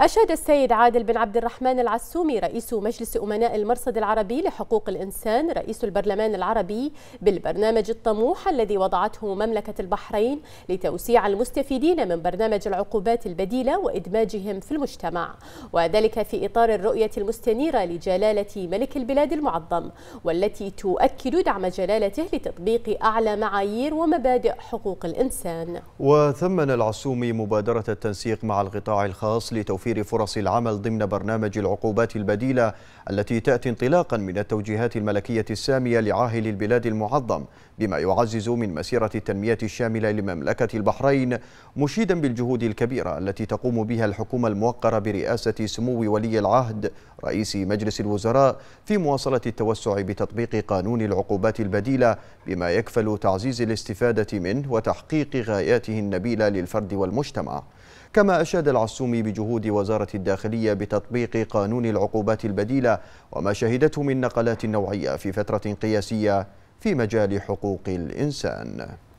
أشاد السيد عادل بن عبد الرحمن العسومي رئيس مجلس أمناء المرصد العربي لحقوق الإنسان رئيس البرلمان العربي بالبرنامج الطموح الذي وضعته مملكة البحرين لتوسيع المستفيدين من برنامج العقوبات البديلة وإدماجهم في المجتمع وذلك في إطار الرؤية المستنيرة لجلالة ملك البلاد المعظم والتي تؤكد دعم جلالته لتطبيق أعلى معايير ومبادئ حقوق الإنسان وثمن العسومي مبادرة التنسيق مع القطاع الخاص لتوفير توفير فرص العمل ضمن برنامج العقوبات البديلة التي تأتي انطلاقا من التوجيهات الملكية السامية لعاهل البلاد المعظم بما يعزز من مسيرة التنمية الشاملة لمملكة البحرين مشيدا بالجهود الكبيرة التي تقوم بها الحكومة الموقرة برئاسة سمو ولي العهد رئيس مجلس الوزراء في مواصلة التوسع بتطبيق قانون العقوبات البديلة بما يكفل تعزيز الاستفادة منه وتحقيق غاياته النبيلة للفرد والمجتمع كما أشاد العسومي بجهود وزارة الداخلية بتطبيق قانون العقوبات البديلة وما شهدته من نقلات نوعية في فترة قياسية في مجال حقوق الإنسان